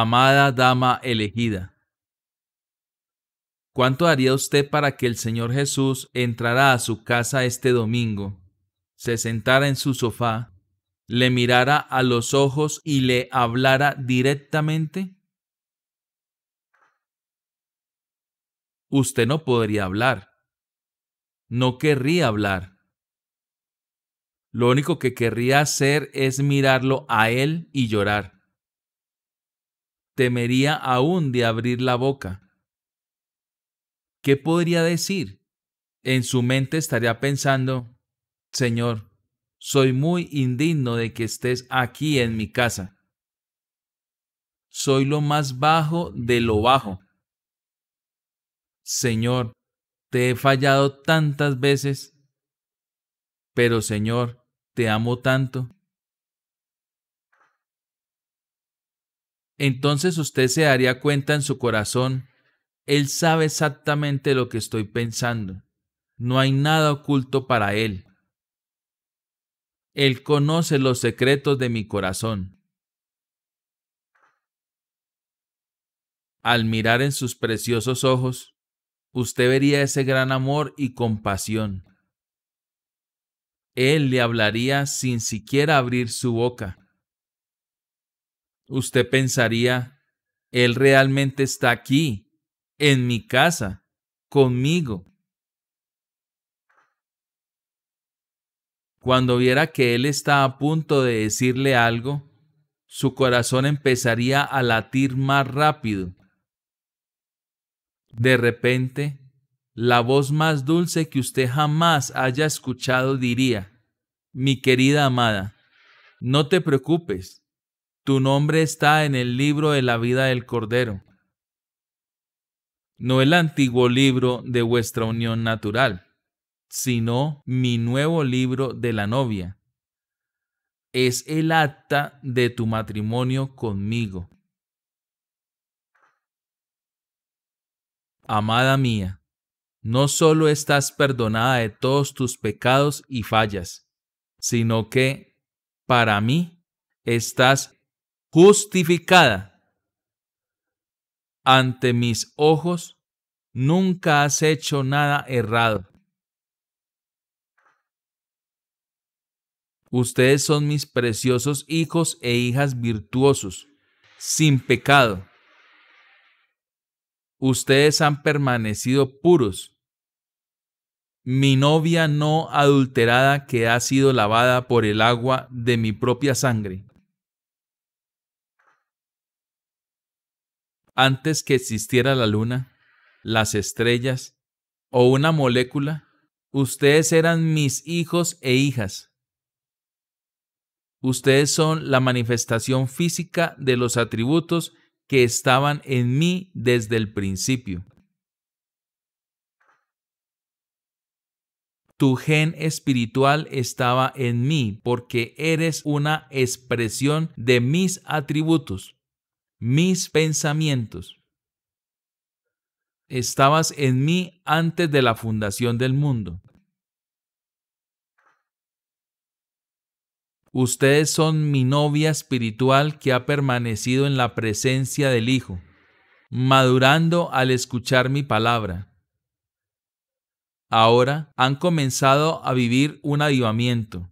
amada dama elegida. ¿Cuánto haría usted para que el Señor Jesús entrara a su casa este domingo, se sentara en su sofá, le mirara a los ojos y le hablara directamente? Usted no podría hablar. No querría hablar. Lo único que querría hacer es mirarlo a él y llorar temería aún de abrir la boca. ¿Qué podría decir? En su mente estaría pensando, Señor, soy muy indigno de que estés aquí en mi casa. Soy lo más bajo de lo bajo. Señor, te he fallado tantas veces, pero Señor, te amo tanto. entonces usted se daría cuenta en su corazón, Él sabe exactamente lo que estoy pensando. No hay nada oculto para Él. Él conoce los secretos de mi corazón. Al mirar en sus preciosos ojos, usted vería ese gran amor y compasión. Él le hablaría sin siquiera abrir su boca usted pensaría, Él realmente está aquí, en mi casa, conmigo. Cuando viera que Él está a punto de decirle algo, su corazón empezaría a latir más rápido. De repente, la voz más dulce que usted jamás haya escuchado diría, mi querida amada, no te preocupes, tu nombre está en el libro de la vida del Cordero, no el antiguo libro de vuestra unión natural, sino mi nuevo libro de la novia. Es el acta de tu matrimonio conmigo. Amada mía, no solo estás perdonada de todos tus pecados y fallas, sino que, para mí, estás justificada. Ante mis ojos nunca has hecho nada errado. Ustedes son mis preciosos hijos e hijas virtuosos, sin pecado. Ustedes han permanecido puros. Mi novia no adulterada que ha sido lavada por el agua de mi propia sangre. antes que existiera la luna, las estrellas o una molécula, ustedes eran mis hijos e hijas. Ustedes son la manifestación física de los atributos que estaban en mí desde el principio. Tu gen espiritual estaba en mí porque eres una expresión de mis atributos mis pensamientos. Estabas en mí antes de la fundación del mundo. Ustedes son mi novia espiritual que ha permanecido en la presencia del Hijo, madurando al escuchar mi palabra. Ahora han comenzado a vivir un avivamiento,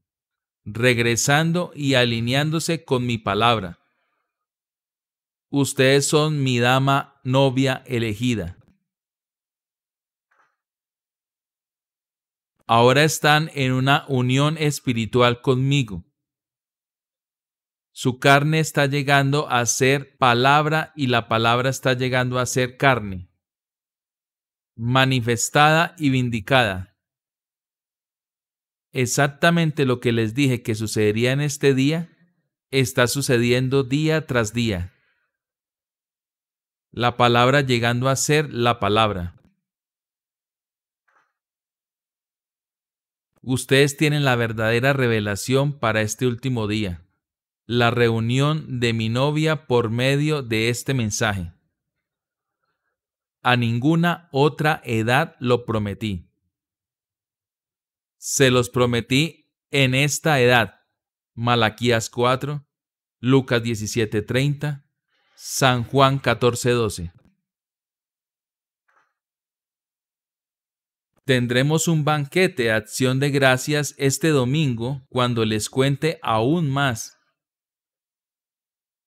regresando y alineándose con mi palabra. Ustedes son mi dama novia elegida. Ahora están en una unión espiritual conmigo. Su carne está llegando a ser palabra y la palabra está llegando a ser carne, manifestada y vindicada. Exactamente lo que les dije que sucedería en este día está sucediendo día tras día la palabra llegando a ser la palabra. Ustedes tienen la verdadera revelación para este último día, la reunión de mi novia por medio de este mensaje. A ninguna otra edad lo prometí. Se los prometí en esta edad. Malaquías 4, Lucas 17:30 San Juan 14:12. Tendremos un banquete, acción de gracias, este domingo, cuando les cuente aún más.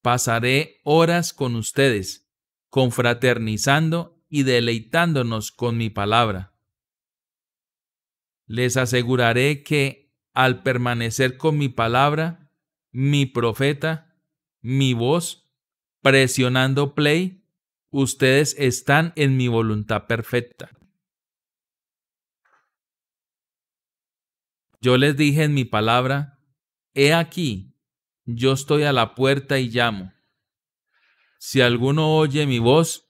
Pasaré horas con ustedes, confraternizando y deleitándonos con mi palabra. Les aseguraré que, al permanecer con mi palabra, mi profeta, mi voz, presionando play, ustedes están en mi voluntad perfecta. Yo les dije en mi palabra, he aquí, yo estoy a la puerta y llamo. Si alguno oye mi voz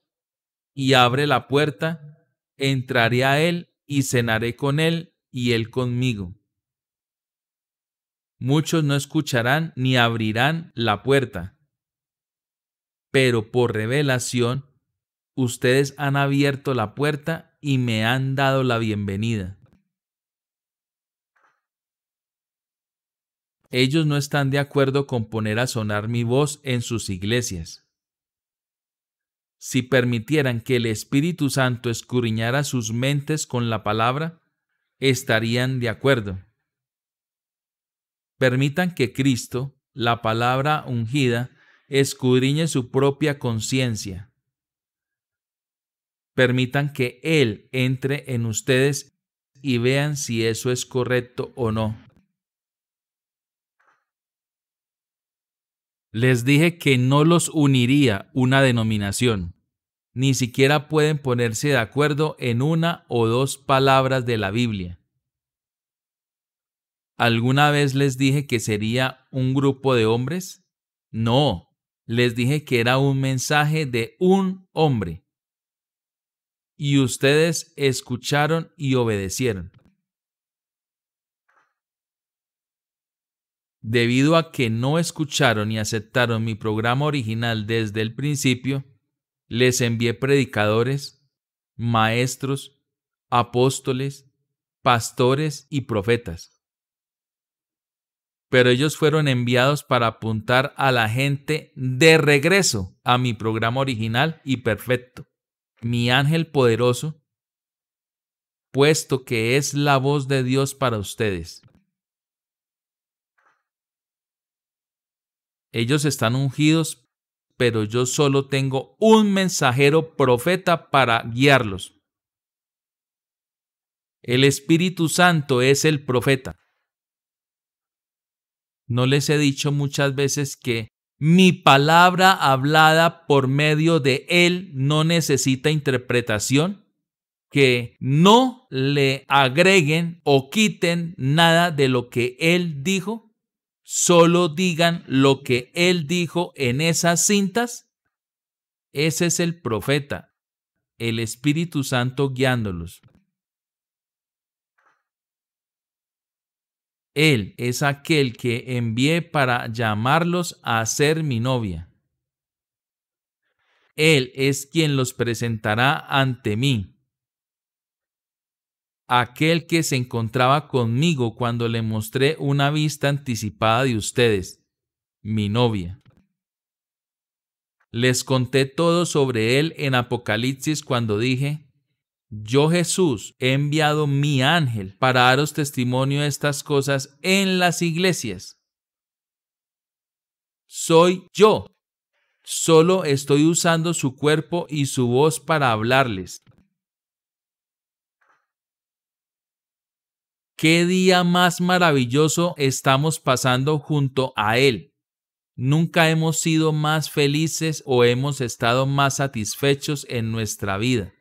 y abre la puerta, entraré a él y cenaré con él y él conmigo. Muchos no escucharán ni abrirán la puerta pero por revelación, ustedes han abierto la puerta y me han dado la bienvenida. Ellos no están de acuerdo con poner a sonar mi voz en sus iglesias. Si permitieran que el Espíritu Santo escuriñara sus mentes con la palabra, estarían de acuerdo. Permitan que Cristo, la palabra ungida, escudriñe su propia conciencia. Permitan que Él entre en ustedes y vean si eso es correcto o no. Les dije que no los uniría una denominación. Ni siquiera pueden ponerse de acuerdo en una o dos palabras de la Biblia. ¿Alguna vez les dije que sería un grupo de hombres? No, les dije que era un mensaje de un hombre. Y ustedes escucharon y obedecieron. Debido a que no escucharon y aceptaron mi programa original desde el principio, les envié predicadores, maestros, apóstoles, pastores y profetas pero ellos fueron enviados para apuntar a la gente de regreso a mi programa original y perfecto, mi ángel poderoso, puesto que es la voz de Dios para ustedes. Ellos están ungidos, pero yo solo tengo un mensajero profeta para guiarlos. El Espíritu Santo es el profeta. ¿No les he dicho muchas veces que mi palabra hablada por medio de Él no necesita interpretación? Que no le agreguen o quiten nada de lo que Él dijo, solo digan lo que Él dijo en esas cintas. Ese es el profeta, el Espíritu Santo guiándolos. Él es aquel que envié para llamarlos a ser mi novia. Él es quien los presentará ante mí. Aquel que se encontraba conmigo cuando le mostré una vista anticipada de ustedes, mi novia. Les conté todo sobre él en Apocalipsis cuando dije, yo Jesús he enviado mi ángel para daros testimonio de estas cosas en las iglesias. Soy yo. Solo estoy usando su cuerpo y su voz para hablarles. ¿Qué día más maravilloso estamos pasando junto a Él? Nunca hemos sido más felices o hemos estado más satisfechos en nuestra vida.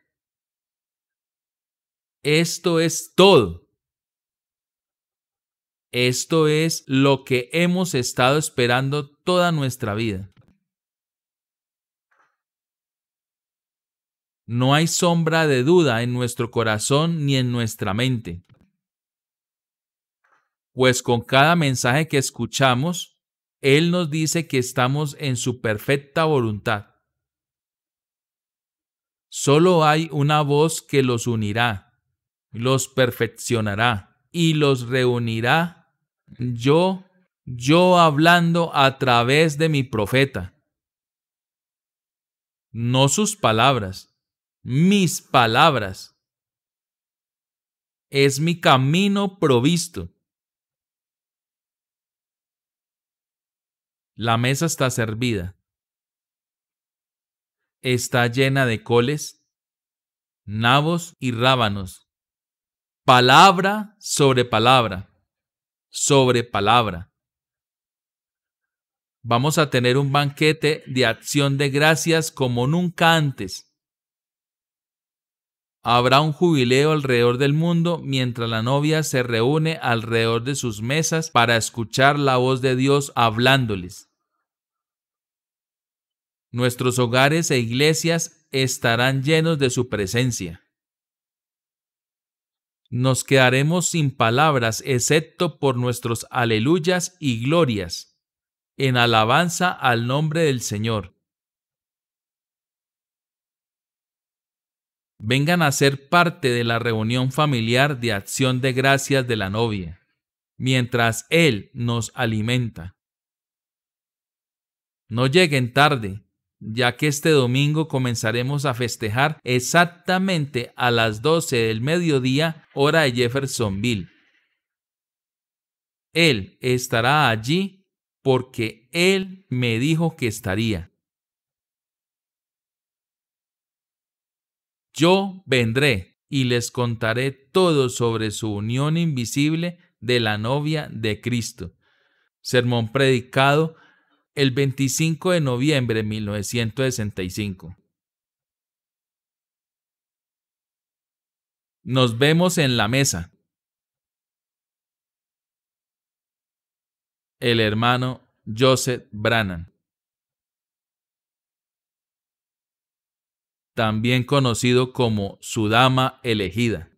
Esto es todo. Esto es lo que hemos estado esperando toda nuestra vida. No hay sombra de duda en nuestro corazón ni en nuestra mente. Pues con cada mensaje que escuchamos, Él nos dice que estamos en su perfecta voluntad. Solo hay una voz que los unirá los perfeccionará y los reunirá yo, yo hablando a través de mi profeta. No sus palabras, mis palabras. Es mi camino provisto. La mesa está servida. Está llena de coles, nabos y rábanos palabra sobre palabra, sobre palabra. Vamos a tener un banquete de acción de gracias como nunca antes. Habrá un jubileo alrededor del mundo mientras la novia se reúne alrededor de sus mesas para escuchar la voz de Dios hablándoles. Nuestros hogares e iglesias estarán llenos de su presencia nos quedaremos sin palabras excepto por nuestros aleluyas y glorias, en alabanza al nombre del Señor. Vengan a ser parte de la reunión familiar de acción de gracias de la novia, mientras Él nos alimenta. No lleguen tarde, ya que este domingo comenzaremos a festejar exactamente a las 12 del mediodía hora de Jeffersonville. Él estará allí porque Él me dijo que estaría. Yo vendré y les contaré todo sobre su unión invisible de la novia de Cristo. Sermón predicado el 25 de noviembre de 1965. Nos vemos en la mesa. El hermano Joseph Brannan. También conocido como su dama elegida.